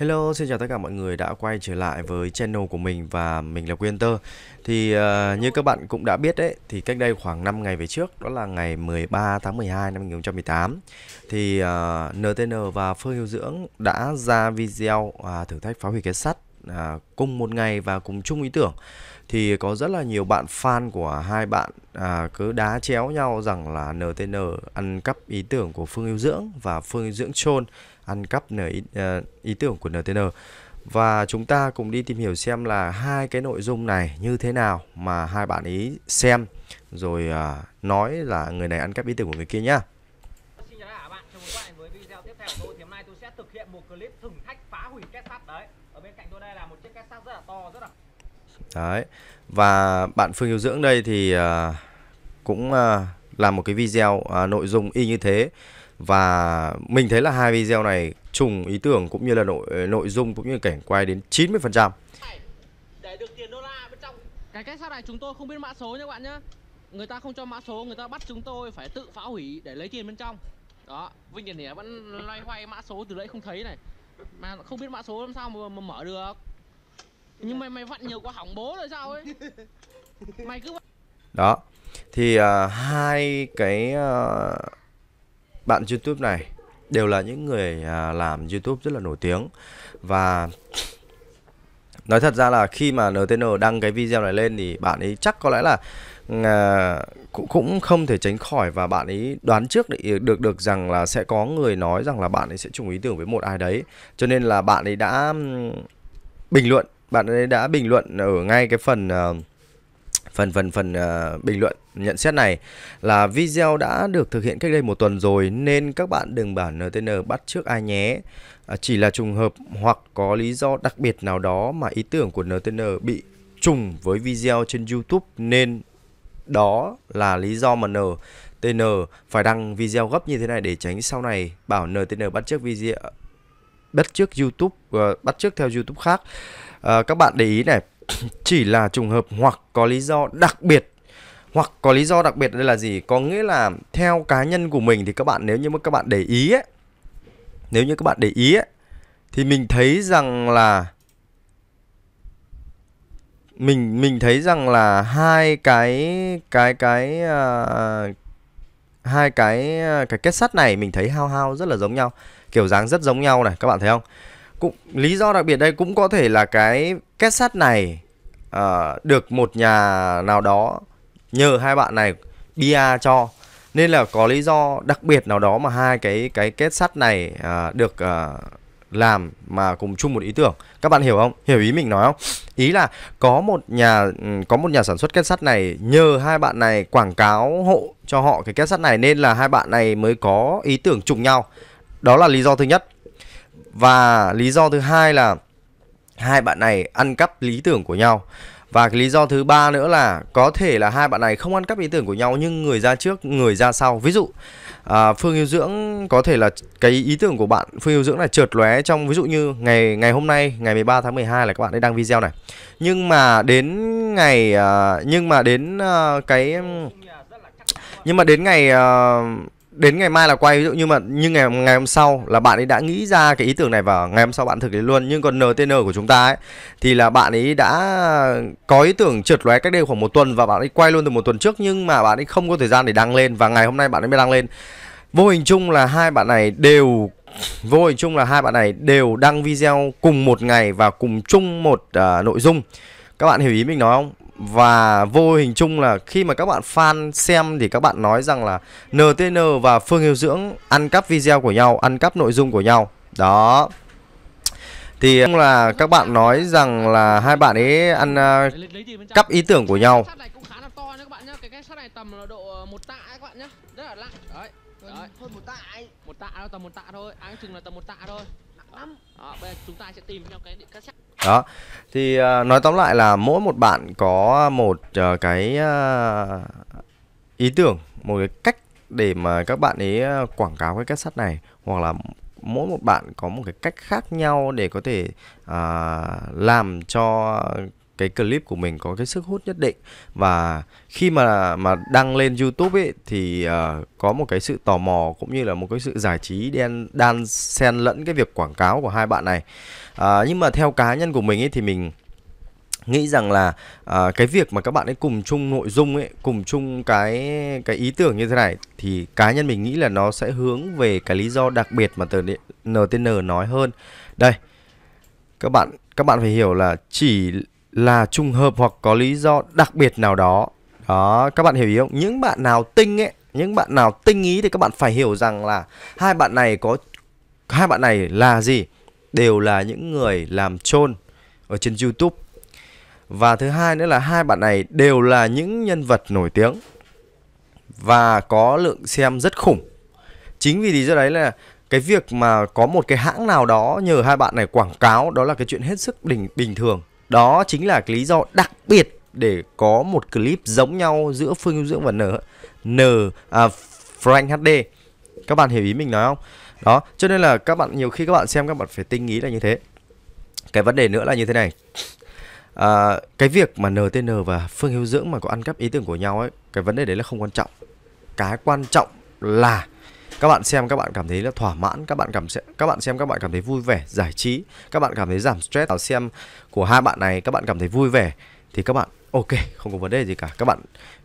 Hello, xin chào tất cả mọi người đã quay trở lại với channel của mình và mình là Winter Thì uh, như các bạn cũng đã biết đấy, thì cách đây khoảng 5 ngày về trước đó là ngày 13 tháng 12 năm 2018 Thì uh, ờ, NTN và Phương Hiếu Dưỡng đã ra video uh, thử thách phá hủy cái sắt uh, cùng một ngày và cùng chung ý tưởng Thì có rất là nhiều bạn fan của hai bạn uh, cứ đá chéo nhau rằng là NTN ăn cắp ý tưởng của Phương Hiếu Dưỡng và Phương Hiếu Dưỡng chôn ăn cắp nở ờ, ý, tưởng của NTN và chúng ta cùng đi tìm hiểu xem là hai cái nội dung này như thế nào mà hai bạn ý xem rồi à, nói là người này ăn cắp ý tưởng của người kia nhá. Xin chào các bạn, chào mừng các bạn với video tiếp theo của tôi. Thì hôm nay tôi sẽ thực hiện một clip thử thách phá hủy két sắt đấy. Ở bên cạnh tôi đây là một chiếc két sắt rất là to, rất là Đấy. Và bạn Phương Hiếu Dưỡng đây thì à, cũng à, làm một cái video nội dung y như thế và mình thấy là hai video này trùng ý tưởng cũng như là nội ờ, nội dung cũng như cảnh quay đến 90%. Để được tiền đô la bên trong. Cái kết sắt này chúng tôi không biết mã số nha các bạn nhá. Người ta không cho mã số, người ta bắt chúng tôi phải tự phá hủy để lấy tiền bên trong. Đó, Vinh Điển Hiển vẫn loay hoay mã số từ đấy không thấy này. Mà không biết mã số làm sao mà, mà mở được. Nhưng mày mày vặn nhiều quá hỏng bố rồi sao ấy. Mày cứ Đó. Thì uh, hai cái uh bạn YouTube này đều là những người à, làm YouTube rất là nổi tiếng và nói thật ra là khi mà NTN đăng cái video này lên thì bạn ấy chắc có lẽ là à, cũng cũng không thể tránh khỏi và bạn ấy đoán trước được, được được rằng là sẽ có người nói rằng là bạn ấy sẽ chung ý tưởng với một ai đấy cho nên là bạn ấy đã bình luận bạn ấy đã bình luận ở ngay cái phần uh, phần phần phần uh, bình luận nhận xét này là video đã được thực hiện cách đây một tuần rồi nên các bạn đừng bảo NTN bắt trước ai nhé à, chỉ là trùng hợp hoặc có lý do đặc biệt nào đó mà ý tưởng của NTN bị trùng với video trên YouTube nên đó là lý do mà NTN phải đăng video gấp như thế này để tránh sau này bảo NTN bắt trước video bắt trước YouTube uh, bắt trước theo YouTube khác uh, các bạn để ý này chỉ là trùng hợp hoặc có lý do đặc biệt hoặc có lý do đặc biệt đây là gì có nghĩa là theo cá nhân của mình thì các bạn nếu như mà các bạn để ý ấy, nếu như các bạn để ý ấy, thì mình thấy rằng là mình mình thấy rằng là hai cái cái cái uh, hai cái à, cái kết sắt này mình thấy hao hao rất là giống nhau kiểu dáng rất giống nhau này các bạn thấy không cũng lý do đặc biệt đây cũng có thể là cái kết sắt này uh, được một nhà nào đó nhờ hai bạn này bia cho nên là có lý do đặc biệt nào đó mà hai cái cái kết sắt này uh, được uh, làm mà cùng chung một ý tưởng các bạn hiểu không hiểu ý mình nói không ý là có một nhà ừ, có một nhà sản xuất kết sắt này nhờ hai bạn này quảng cáo hộ cho họ cái kết sắt này nên là hai bạn này mới có ý tưởng trùng nhau đó là lý do thứ nhất và lý do thứ hai là hai bạn này ăn cắp lý tưởng của nhau. Và cái lý do thứ ba nữa là có thể là hai bạn này không ăn cắp ý tưởng của nhau nhưng người ra trước, người ra sau. Ví dụ à, Phương Yêu Dưỡng có thể là cái ý tưởng của bạn Phương Yêu Dưỡng là trượt lóe trong ví dụ như ngày ngày hôm nay, ngày 13 tháng 12 là các bạn ấy đang video này. Nhưng mà đến ngày à, nhưng mà đến à, cái nhưng mà đến ngày à, đến ngày mai là quay ví dụ như mà nhưng ngày ngày hôm sau là bạn ấy đã nghĩ ra cái ý tưởng này và ngày hôm sau bạn thực hiện luôn nhưng còn ntn của chúng ta ấy thì là bạn ấy đã có ý tưởng trượt lóe cách đây khoảng một tuần và bạn ấy quay luôn từ một tuần trước nhưng mà bạn ấy không có thời gian để đăng lên và ngày hôm nay bạn ấy mới đăng lên vô hình chung là hai bạn này đều vô hình chung là hai bạn này đều đăng video cùng một ngày và cùng chung một uh, nội dung các bạn hiểu ý mình nói không và vô hình chung là khi mà các bạn fan xem thì các bạn nói rằng là NTN và Phương Hiếu Dưỡng ăn cắp video của nhau, ăn cắp nội dung của nhau. Đó. Thì là các bạn nói rằng là hai bạn ấy ăn uh, cắp ý tưởng của nhau. Ờ, Đấy. Hơn một tạ. Một tạ nó tầm một tạ thôi. Áng chừng là tầm một tạ thôi lắm đó, bây giờ chúng ta sẽ tìm theo cái định cassette đó thì uh, nói tóm lại là mỗi một bạn có một uh, cái uh, ý tưởng một cái cách để mà các bạn ấy à, quảng cáo cái sắt này hoặc là mỗi một bạn có một cái cách khác nhau để có thể uh, làm cho cái clip của mình có cái sức hút nhất định và khi mà mà đăng lên YouTube ấy thì uh, có một cái sự tò mò cũng như là một cái sự giải trí đen đan xen lẫn cái việc quảng cáo của hai bạn này uh, nhưng mà theo cá nhân của mình ấy thì mình nghĩ rằng là uh, cái việc mà các bạn ấy cùng chung nội dung ấy cùng chung cái cái ý tưởng như thế này thì cá nhân mình nghĩ là nó sẽ hướng về cái lý do đặc biệt mà từ NTN nói hơn đây các bạn các bạn phải hiểu là chỉ là trùng hợp hoặc có lý do đặc biệt nào đó đó các bạn hiểu ý không những bạn nào tinh ấy những bạn nào tinh ý thì các bạn phải hiểu rằng là hai bạn này có hai bạn này là gì đều là những người làm chôn ở trên YouTube và thứ hai nữa là hai bạn này đều là những nhân vật nổi tiếng và có lượng xem rất khủng chính vì lý do đấy là cái việc mà có một cái hãng nào đó nhờ hai bạn này quảng cáo đó là cái chuyện hết sức bình bình thường đó chính là cái lý do đặc biệt để có một clip giống nhau giữa Phương Dung Dưỡng và N N à, Frank HD. Các bạn hiểu ý mình nói không? Đó, cho nên là các bạn nhiều khi các bạn xem các bạn phải tinh ý là như thế. Cái vấn đề nữa là như thế này. À, cái việc mà NTN và Phương Hiếu Dưỡng mà có ăn cắp ý tưởng của nhau ấy, cái vấn đề đấy là không quan trọng. Cái quan trọng là các bạn xem các bạn cảm thấy là thỏa mãn các bạn cảm sẽ các bạn xem các bạn cảm thấy vui vẻ giải trí các bạn cảm thấy giảm stress nào xem của hai bạn này các bạn cảm thấy vui vẻ thì các bạn ok không có vấn đề gì cả các bạn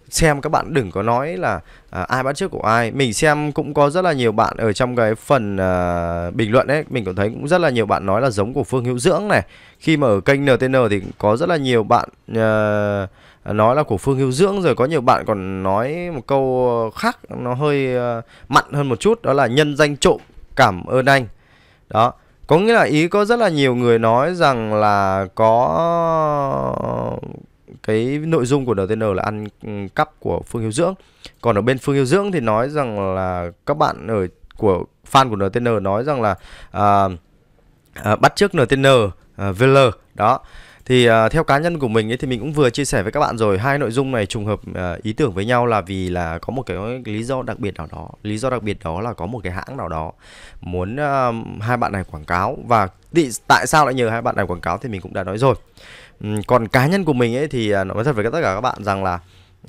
xem các bạn đừng có nói là à, ai bắt trước của ai mình xem cũng có rất là nhiều bạn ở trong cái phần à, bình luận ấy mình cũng thấy cũng rất là nhiều bạn nói là giống của phương hữu dưỡng này khi mà ở kênh ntn thì có rất là nhiều bạn à, nói là của phương hữu dưỡng rồi có nhiều bạn còn nói một câu khác nó hơi ờ, mặn hơn một chút đó là nhân danh trộm cảm ơn anh đó có nghĩa là ý có rất là nhiều người nói rằng là có cái nội dung của DTN là ăn ừ, cắp của Phương Hiếu Dưỡng. Còn ở bên Phương Hiếu Dưỡng thì nói rằng là các bạn ở của fan của NTN nói rằng là à, à, bắt trước NTN à, VL đó thì uh, theo cá nhân của mình ấy thì mình cũng vừa chia sẻ với các bạn rồi hai nội dung này trùng hợp uh, ý tưởng với nhau là vì là có một cái lý do đặc biệt nào đó lý do đặc biệt đó là có một cái hãng nào đó muốn uh, hai bạn này quảng cáo và thì, tại sao lại nhờ hai bạn này quảng cáo thì mình cũng đã nói rồi um, còn cá nhân của mình ấy thì uh, nói thật với tất cả các bạn rằng là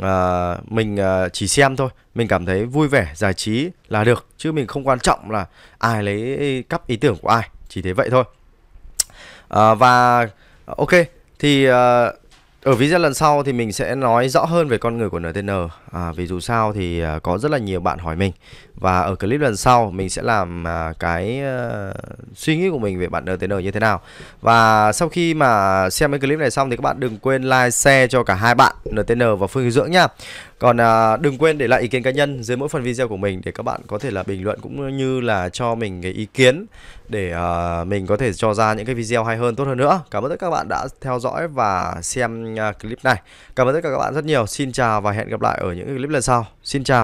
uh, mình uh, chỉ xem thôi mình cảm thấy vui vẻ giải trí là được chứ mình không quan trọng là ai lấy cắp ý tưởng của ai chỉ thế vậy thôi uh, và Ok, thì uh, ở video lần sau thì mình sẽ nói rõ hơn về con người của NTN à, Vì dù sao thì uh, có rất là nhiều bạn hỏi mình Và ở clip lần sau mình sẽ làm uh, cái uh, suy nghĩ của mình về bạn NTN như thế nào Và sau khi mà xem cái clip này xong thì các bạn đừng quên like, share cho cả hai bạn NTN và Phương Dưỡng nhá còn à, đừng quên để lại ý kiến cá nhân dưới mỗi phần video của mình để các bạn có thể là bình luận cũng như là cho mình cái ý kiến để à, mình có thể cho ra những cái video hay hơn tốt hơn nữa. Cảm ơn tất cả các bạn đã theo dõi và xem à, clip này. Cảm ơn tất cả các bạn rất nhiều. Xin chào và hẹn gặp lại ở những clip lần sau. Xin chào.